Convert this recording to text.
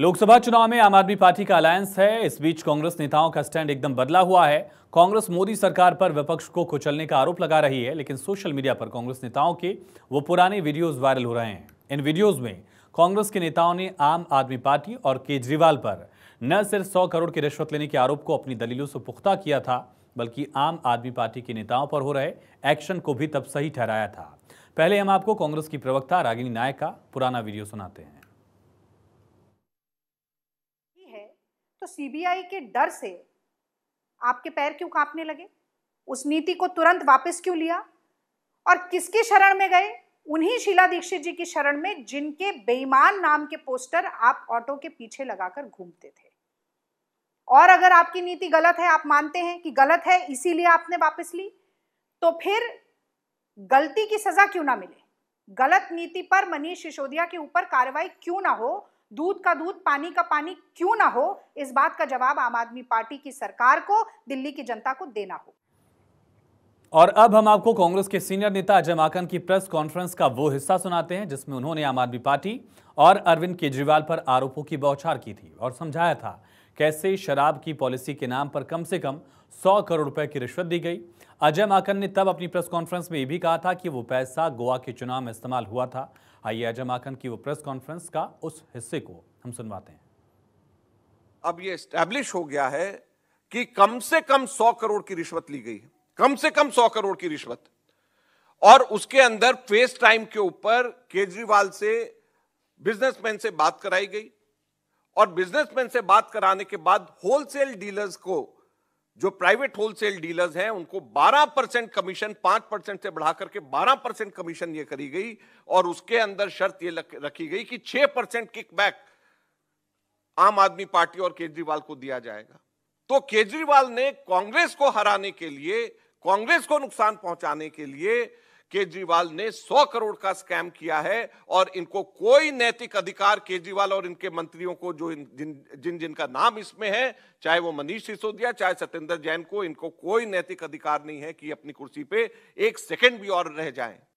लोकसभा चुनाव में आम आदमी पार्टी का अलायंस है इस बीच कांग्रेस नेताओं का स्टैंड एकदम बदला हुआ है कांग्रेस मोदी सरकार पर विपक्ष को कुचलने का आरोप लगा रही है लेकिन सोशल मीडिया पर कांग्रेस नेताओं के वो पुराने वीडियोस वायरल हो रहे हैं इन वीडियोस में कांग्रेस के नेताओं ने आम आदमी पार्टी और केजरीवाल पर न सिर्फ सौ करोड़ की रिश्वत लेने के आरोप को अपनी दलीलों से पुख्ता किया था बल्कि आम आदमी पार्टी के नेताओं पर हो रहे एक्शन को भी तब सही ठहराया था पहले हम आपको कांग्रेस की प्रवक्ता रागिनी नायक का पुराना वीडियो सुनाते हैं तो सीबीआई के डर से आपके पैर क्यों कांपने लगे उस नीति को तुरंत वापस क्यों लिया और किसकी शरण में गए उन्हीं शीला दीक्षित जी की शरण में जिनके बेईमान नाम के पोस्टर आप ऑटो के पीछे लगाकर घूमते थे और अगर आपकी नीति गलत है आप मानते हैं कि गलत है इसीलिए आपने वापस ली तो फिर गलती की सजा क्यों ना मिले गलत नीति पर मनीष सिसोदिया के ऊपर कार्रवाई क्यों ना हो दूध का दूध पानी का पानी क्यों ना हो इस बात का जवाब आम आदमी पार्टी की सरकार को दिल्ली की जनता को देना हो और अब हम आपको कांग्रेस के सीनियर नेता अजय माकन की प्रेस कॉन्फ्रेंस का वो हिस्सा सुनाते हैं जिसमें उन्होंने आम आदमी पार्टी और अरविंद केजरीवाल पर आरोपों की बौछार की थी और समझाया था कैसे शराब की पॉलिसी के नाम पर कम से कम सौ करोड़ रुपए की रिश्वत दी गई अजय माकन ने तब अपनी प्रेस कॉन्फ्रेंस में यह भी कहा था कि वो पैसा गोवा के चुनाव में इस्तेमाल हुआ था आइए अजय माकन की वो प्रेस कॉन्फ्रेंस का उस हिस्से को हम सुनवाते हैं अब ये स्टैब्लिश हो गया है कि कम से कम सौ करोड़ की रिश्वत ली गई है कम से कम सौ करोड़ की रिश्वत और उसके अंदर फेस टाइम के ऊपर केजरीवाल से बिजनेसमैन से बात कराई गई और बिजनेसमैन से बात कराने के बाद होलसेल डीलर्स को जो प्राइवेट होलसेल डीलर्स हैं उनको 12 परसेंट कमीशन 5 परसेंट से बढ़ा करके 12 परसेंट कमीशन ये करी गई और उसके अंदर शर्त ये रखी गई कि 6 परसेंट किकबैक आम आदमी पार्टी और केजरीवाल को दिया जाएगा तो केजरीवाल ने कांग्रेस को हराने के लिए कांग्रेस को नुकसान पहुंचाने के लिए केजरीवाल ने 100 करोड़ का स्कैम किया है और इनको कोई नैतिक अधिकार केजरीवाल और इनके मंत्रियों को जो जिन जिन जिनका नाम इसमें है चाहे वो मनीष सिसोदिया चाहे सत्येंद्र जैन को इनको कोई नैतिक अधिकार नहीं है कि अपनी कुर्सी पे एक सेकंड भी और रह जाएं